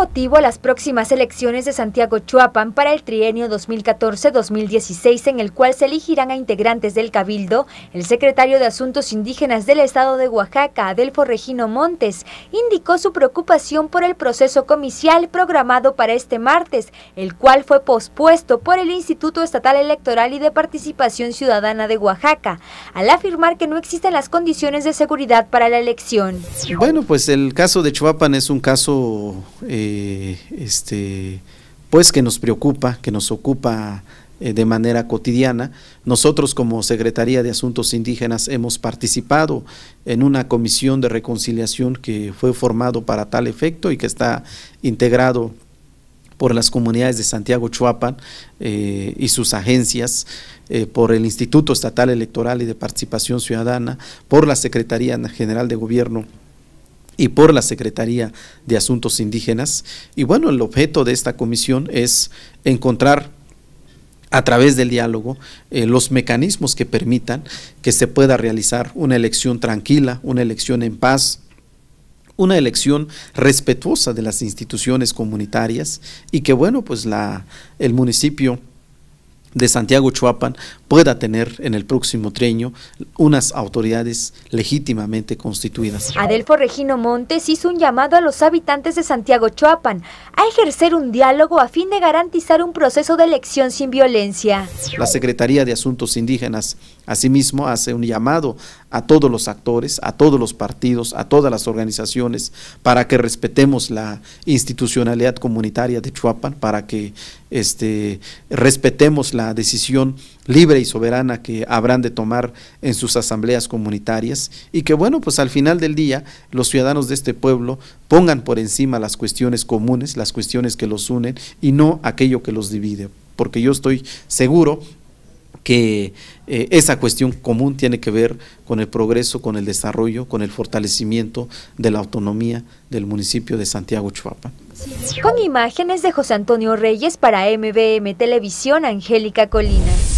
motivo a las próximas elecciones de Santiago Chuapan para el trienio 2014-2016 en el cual se elegirán a integrantes del Cabildo, el secretario de Asuntos Indígenas del Estado de Oaxaca, Adelfo Regino Montes, indicó su preocupación por el proceso comicial programado para este martes, el cual fue pospuesto por el Instituto Estatal Electoral y de Participación Ciudadana de Oaxaca, al afirmar que no existen las condiciones de seguridad para la elección. Bueno, pues el caso de Chuapan es un caso... Eh, este, pues que nos preocupa, que nos ocupa eh, de manera cotidiana. Nosotros como Secretaría de Asuntos Indígenas hemos participado en una comisión de reconciliación que fue formado para tal efecto y que está integrado por las comunidades de Santiago Chuapan eh, y sus agencias, eh, por el Instituto Estatal Electoral y de Participación Ciudadana, por la Secretaría General de Gobierno y por la Secretaría de Asuntos Indígenas. Y bueno, el objeto de esta comisión es encontrar a través del diálogo eh, los mecanismos que permitan que se pueda realizar una elección tranquila, una elección en paz, una elección respetuosa de las instituciones comunitarias y que bueno, pues la, el municipio de Santiago Chuapan pueda tener en el próximo treño unas autoridades legítimamente constituidas. Adelfo Regino Montes hizo un llamado a los habitantes de Santiago Chuapan a ejercer un diálogo a fin de garantizar un proceso de elección sin violencia. La Secretaría de Asuntos Indígenas Asimismo, hace un llamado a todos los actores, a todos los partidos, a todas las organizaciones, para que respetemos la institucionalidad comunitaria de Chuapan, para que este, respetemos la decisión libre y soberana que habrán de tomar en sus asambleas comunitarias y que, bueno, pues al final del día los ciudadanos de este pueblo pongan por encima las cuestiones comunes, las cuestiones que los unen y no aquello que los divide porque yo estoy seguro que eh, esa cuestión común tiene que ver con el progreso, con el desarrollo, con el fortalecimiento de la autonomía del municipio de Santiago Chuapa. Con imágenes de José Antonio Reyes para MBM Televisión, Angélica Colinas.